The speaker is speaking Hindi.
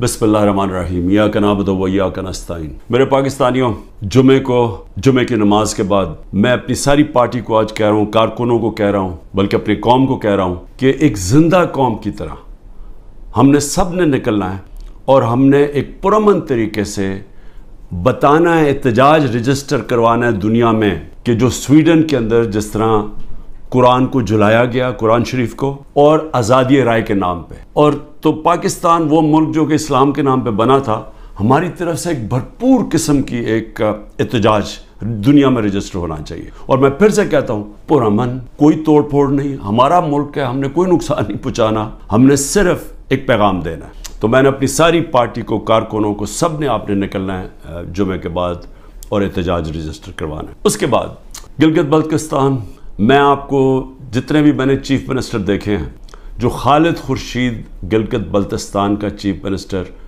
बसमीम या नाम बदव या नस्ताइन मेरे पाकिस्तानियों जुमे को जुमे की नमाज के बाद मैं अपनी सारी पार्टी को आज कह रहा हूँ कारकुनों को कह रहा हूँ बल्कि अपनी कौम को कह रहा हूँ कि एक जिंदा कौम की तरह हमने सब ने निकलना है और हमने एक पुरमन तरीके से बताना है एहतजाज रजिस्टर करवाना है दुनिया में कि जो स्वीडन के अंदर जिस तरह कुरान को जलाया गया कुरान शरीफ को और आज़ादी राय के नाम पे और तो पाकिस्तान वो मुल्क जो कि इस्लाम के नाम पे बना था हमारी तरफ से एक भरपूर किस्म की एक एहतजाज दुनिया में रजिस्टर होना चाहिए और मैं फिर से कहता हूँ पुरमन कोई तोड़ फोड़ नहीं हमारा मुल्क है हमने कोई नुकसान नहीं पहुँचाना हमने सिर्फ एक पैगाम देना है तो मैंने अपनी सारी पार्टी को कारकुनों को सब ने आपने निकलना है जुमे के बाद और एहतजाज रजिस्टर करवाना है उसके बाद गिलगित बल्तिस्तान मैं आपको जितने भी मैंने चीफ़ मिनिस्टर देखे हैं जो खालिद खुर्शीद गिलगित बल्तिस्तान का चीफ़ मिनिस्टर